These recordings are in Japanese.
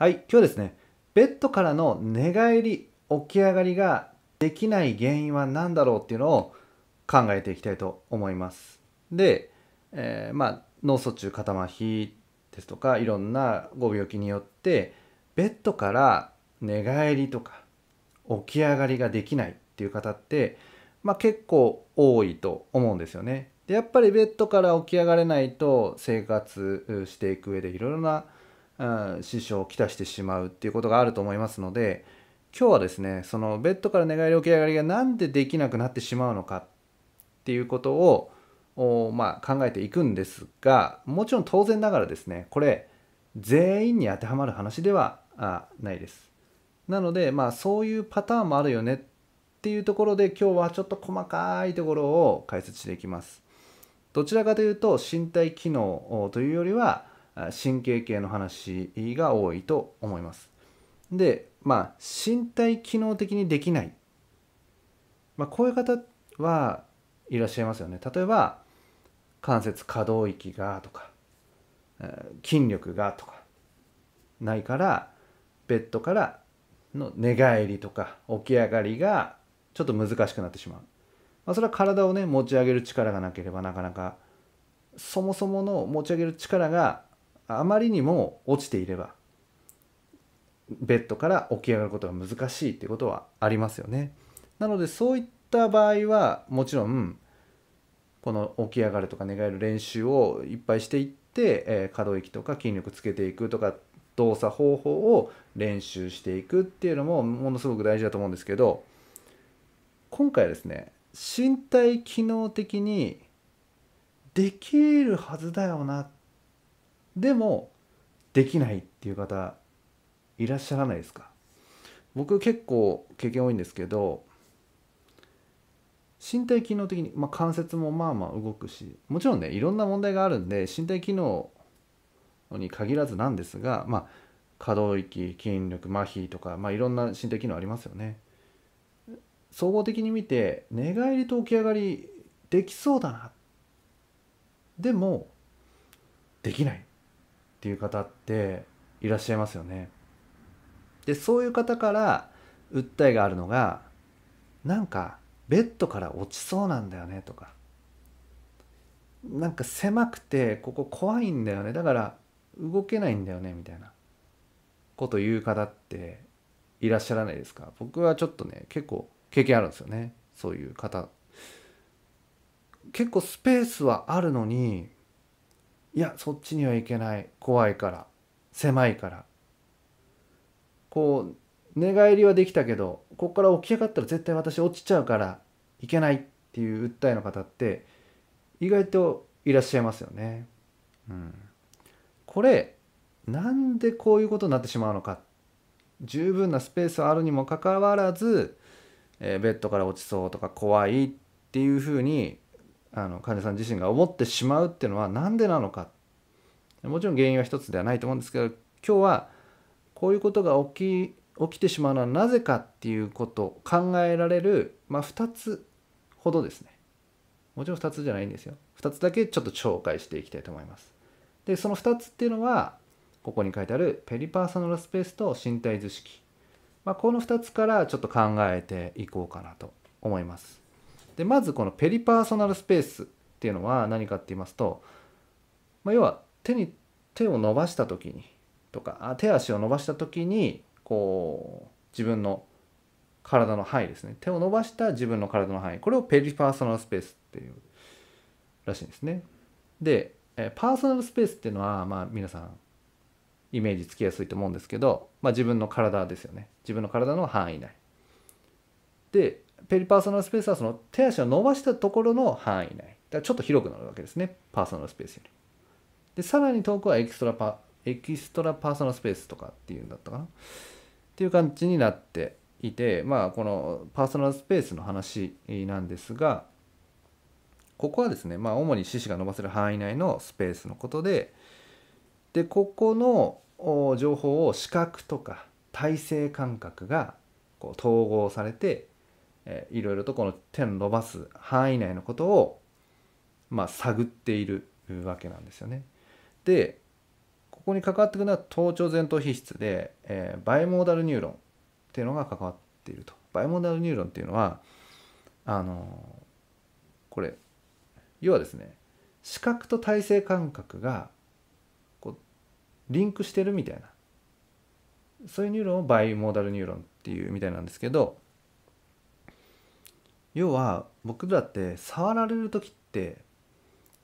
はい、今日ですね、ベッドからの寝返り、起き上がりができない原因は何だろうっていうのを考えていきたいと思います。で、えー、まあ、脳卒中肩麻痺ですとか、いろんなご病気によって、ベッドから寝返りとか起き上がりができないっていう方って、まあ、結構多いと思うんですよね。でやっぱりベッドから起き上がれないと生活していく上でいろいろな支障をきたしてしまうっていうことがあると思いますので今日はですねそのベッドから寝返り起き上がりが何でできなくなってしまうのかっていうことをまあ、考えていくんですがもちろん当然ながらですねこれ全員に当てはまる話ではないです。なのでまあそういうパターンもあるよねっていうところで今日はちょっと細かいところを解説していきます。どちらかというと身体機能というよりは神経系の話が多いと思います。で、まあ、身体機能的にできない。まあ、こういう方はいらっしゃいますよね。例えば、関節可動域がとか、筋力がとか、ないから、ベッドからの寝返りとか、起き上がりがちょっと難しくなってしまう。まあ、それは体をね、持ち上げる力がなければなかなか、そもそもの持ち上げる力があまりにも落ちていればベッドから起き上がることが難しいっていうことはありますよね。なのでそういった場合はもちろんこの起き上がるとか寝返る練習をいっぱいしていって、えー、可動域とか筋力つけていくとか動作方法を練習していくっていうのもものすごく大事だと思うんですけど今回はですね身体機能的にできるはずだよなってでもできないっていう方いらっしゃらないですか僕結構経験多いんですけど身体機能的に、まあ、関節もまあまあ動くしもちろんねいろんな問題があるんで身体機能に限らずなんですが、まあ、可動域筋力麻痺とか、まあ、いろんな身体機能ありますよね総合的に見て寝返りと起き上がりできそうだなでもできないっていう方っていらっしゃいますよね。でそういう方から訴えがあるのがなんかベッドから落ちそうなんだよねとかなんか狭くてここ怖いんだよねだから動けないんだよねみたいなこと言う方っていらっしゃらないですか僕はちょっとね結構経験あるんですよねそういう方結構スペースはあるのにいやそっちには行けない怖いから狭いからこう寝返りはできたけどここから起き上がったら絶対私落ちちゃうからいけないっていう訴えの方って意外といらっしゃいますよね。うん、これなんでこういうことになってしまうのか十分なスペースあるにもかかわらず、えー、ベッドから落ちそうとか怖いっていうふうにあの患者さん自身が思ってしまうっていうのは何でなのかもちろん原因は一つではないと思うんですけど今日はこういうことが起き起きてしまうのはなぜかっていうこと考えられる、まあ、2つほどですねもちろん2つじゃないんですよ2つだけちょっと紹介していきたいと思いますでその2つっていうのはここに書いてあるペリパーソナルスペースと身体図式、まあ、この2つからちょっと考えていこうかなと思いますでまずこのペリパーソナルスペースっていうのは何かって言いますと、まあ、要は手に手を伸ばした時にとか手足を伸ばした時にこう自分の体の範囲ですね手を伸ばした自分の体の範囲これをペリパーソナルスペースっていうらしいんですねでパーソナルスペースっていうのはまあ皆さんイメージつきやすいと思うんですけど、まあ、自分の体ですよね自分の体の範囲内でペリパーソナルスペースはその手足を伸ばしたところの範囲内。だからちょっと広くなるわけですね。パーソナルスペースより。で、さらに遠くはエキストラパ、エキストラパーソナルスペースとかっていうんだったかな。っていう感じになっていて、まあ、このパーソナルスペースの話なんですが、ここはですね、まあ、主に四肢が伸ばせる範囲内のスペースのことで、で、ここの情報を視覚とか体制感覚がこう統合されてえー、いろいろとこの手の伸ばす範囲内のことを、まあ、探っているわけなんですよね。でここに関わってくるのは頭頂前頭皮質で、えー、バイモーダルニューロンっていうのが関わっていると。バイモーダルニューロンっていうのはあのー、これ要はですね視覚と体性感覚がこうリンクしてるみたいなそういうニューロンをバイモーダルニューロンっていうみたいなんですけど要は僕らって触られる時って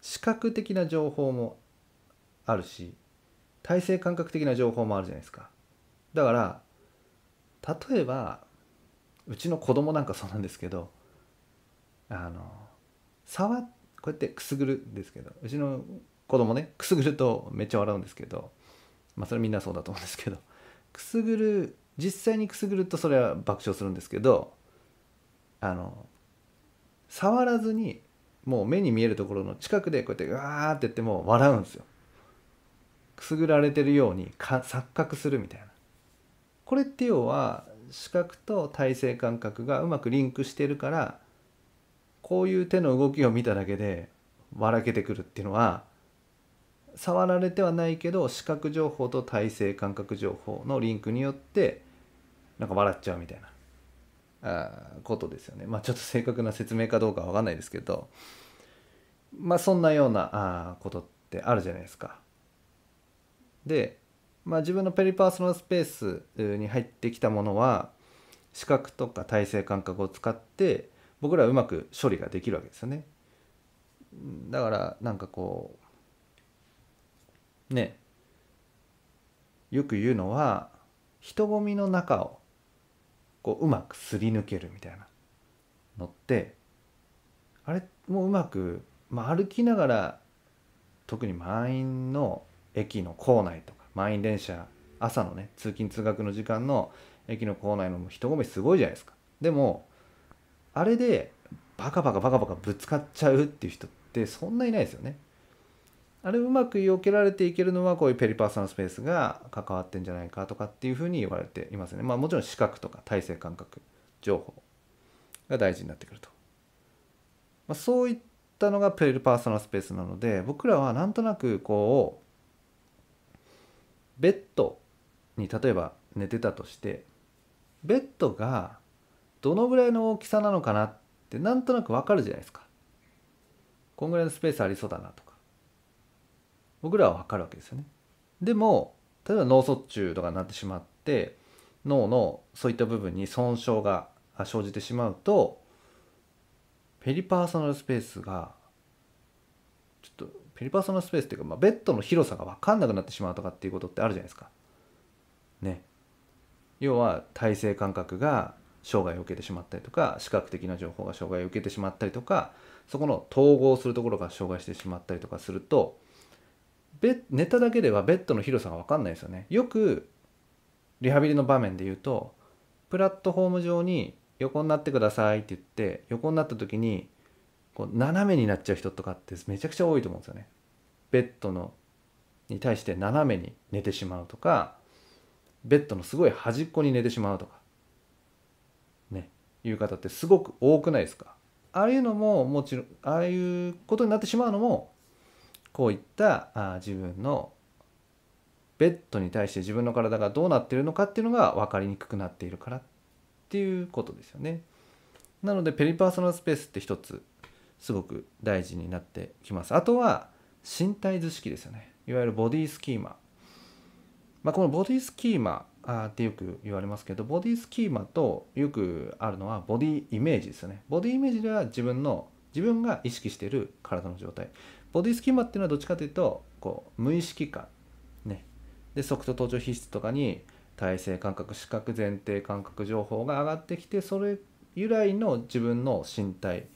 視覚的な情報もあるし体性感覚的な情報もあるじゃないですかだから例えばうちの子供なんかそうなんですけどあの触こうやってくすぐるんですけどうちの子供ねくすぐるとめっちゃ笑うんですけどまあそれみんなそうだと思うんですけどくすぐる実際にくすぐるとそれは爆笑するんですけどあの触らずにもう目に見えるところの近くでこうやってガーって言っても笑うんですよくすぐられてるようにか錯覚するみたいなこれって要は視覚と体性感覚がうまくリンクしてるからこういう手の動きを見ただけで笑けてくるっていうのは触られてはないけど視覚情報と体性感覚情報のリンクによってなんか笑っちゃうみたいなことですよね。まあ、ちょっと正確な説明かどうかわかんないですけど、まあ、そんなようなあことってあるじゃないですか。で、まあ、自分のペリパーソナルスペースに入ってきたものは視覚とか体制感覚を使って僕らはうまく処理ができるわけですよね。だからなんかこうねよく言うのは人混みの中をこううまくすり抜けるみたいなのってあれもううまく、まあ、歩きながら特に満員の駅の構内とか満員電車朝のね通勤通学の時間の駅の構内の人混みすごいじゃないですかでもあれでバカバカバカバカぶつかっちゃうっていう人ってそんないないですよねあれうまく避けられていけるのはこういうペリパーソナルスペースが関わってんじゃないかとかっていうふうに言われていますね。まあもちろん視覚とか体制感覚情報が大事になってくると。まあ、そういったのがペリパーソナルスペースなので僕らはなんとなくこうベッドに例えば寝てたとしてベッドがどのぐらいの大きさなのかなってなんとなくわかるじゃないですか。こんぐらいのスペースありそうだなと。僕らは測るわけですよね。でも例えば脳卒中とかになってしまって脳のそういった部分に損傷が生じてしまうとペリパーソナルスペースがちょっとペリパーソナルスペースっていうか、まあ、ベッドの広さが分かんなくなってしまうとかっていうことってあるじゃないですか。ね。要は体制感覚が障害を受けてしまったりとか視覚的な情報が障害を受けてしまったりとかそこの統合するところが障害してしまったりとかするとベ寝ただけではベッドの広さが分かんないですよねよくリハビリの場面で言うとプラットフォーム上に横になってくださいって言って横になった時にこう斜めになっちゃう人とかってめちゃくちゃ多いと思うんですよね。ベッドのに対して斜めに寝てしまうとかベッドのすごい端っこに寝てしまうとかねいう方ってすごく多くないですかああいうのももちろんああいうことになってしまうのもこういったあ自分のベッドに対して自分の体がどうなってるのかっていうのが分かりにくくなっているからっていうことですよね。なのでペリパーソナルスペースって一つすごく大事になってきます。あとは身体図式ですよね。いわゆるボディスキーマ。まあ、このボディスキーマってよく言われますけどボディスキーマとよくあるのはボディイメージですよね。ボディイメージでは自分の自分が意識している体の状態ボディスキーマっていうのはどっちかというとこう無意識感ねで即答登場皮質とかに体性感覚視覚前提感覚情報が上がってきてそれ由来の自分の身体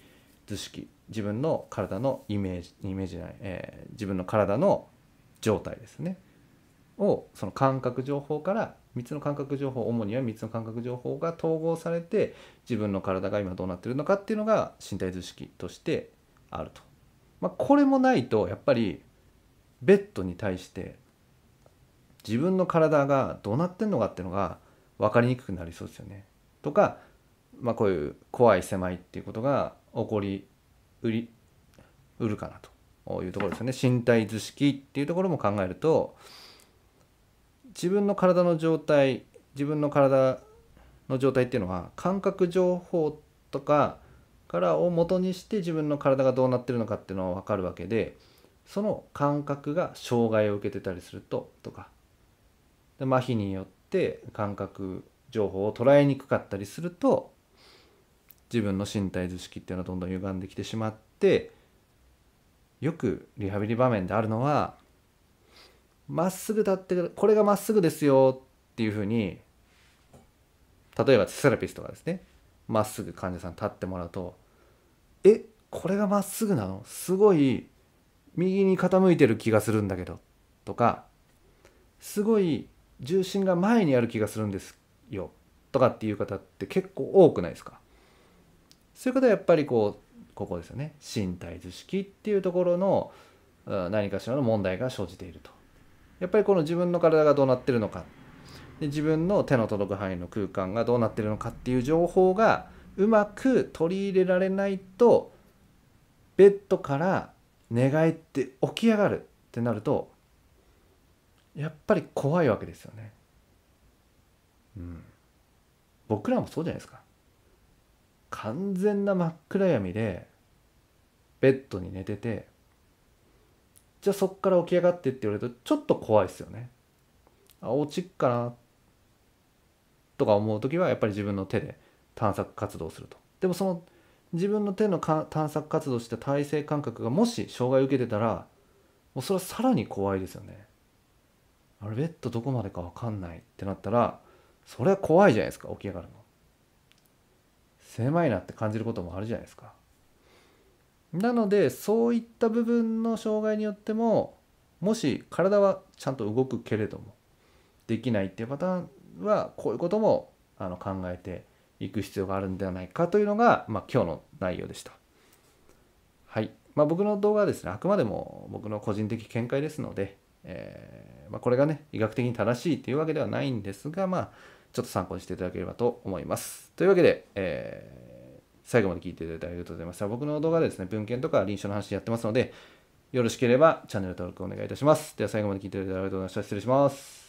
図式自分の体のイメージイメージない、えー、自分の体の状態ですねをその感覚情報から3つの感覚情報主には3つの感覚情報が統合されて自分の体が今どうなってるのかっていうのが身体図式としてあるとまあ、これもないとやっぱりベッドに対して自分の体がどうなってんのかっていうのが分かりにくくなりそうですよね。とか、まあ、こういう怖い狭いっていうことが起こりうりうるかなというところですよね。身体図式っていうところも考えると自分の体の状態自分の体の状態っていうのは感覚情報とかからを元にして自分の体がどうなってるのかっていうのは分かるわけでその感覚が障害を受けてたりするととかで麻痺によって感覚情報を捉えにくかったりすると自分の身体図式っていうのはどんどん歪んできてしまってよくリハビリ場面であるのはまっすぐ立ってこれがまっすぐですよっていうふうに例えばセラピストがですねまっすぐ患者さん立ってもらうと「えこれがまっすぐなのすごい右に傾いてる気がするんだけど」とか「すごい重心が前にある気がするんですよ」とかっていう方って結構多くないですかそういう方はやっぱりこうここですよね身体図式っていうところの何かしらの問題が生じていると。やっぱりこの自分の体がどうなってるのかで自分の手の届く範囲の空間がどうなってるのかっていう情報がうまく取り入れられないとベッドから寝返って起き上がるってなるとやっぱり怖いわけですよね。うん、僕らもそうじゃないですか。完全な真っ暗闇でベッドに寝ててじゃあそっから起き上がってって言われるとちょっと怖いですよね。あ落ちっかなっとか思う時はやっぱり自分の手で探索活動をすると。でもその自分の手の探索活動した体制感覚がもし障害を受けてたらもうそれはさらに怖いですよね。あれベッドどこまでか分かんないってなったらそれは怖いじゃないですか起き上がるの。狭いなって感じることもあるじゃないですか。なのでそういった部分の障害によってももし体はちゃんと動くけれどもできないっていうパターンはこういうこともあの考えていく必要があるんではないかというのが、まあ、今日の内容でした。はい。まあ、僕の動画はですね、あくまでも僕の個人的見解ですので、えー、まあ、これがね、医学的に正しいというわけではないんですが、まあ、ちょっと参考にしていただければと思います。というわけで、えー、最後まで聞いていただいてありがとうございました。僕の動画でですね、文献とか臨床の話やってますので、よろしければチャンネル登録お願いいたします。では最後まで聞いていただいてありがとうございました。失礼します。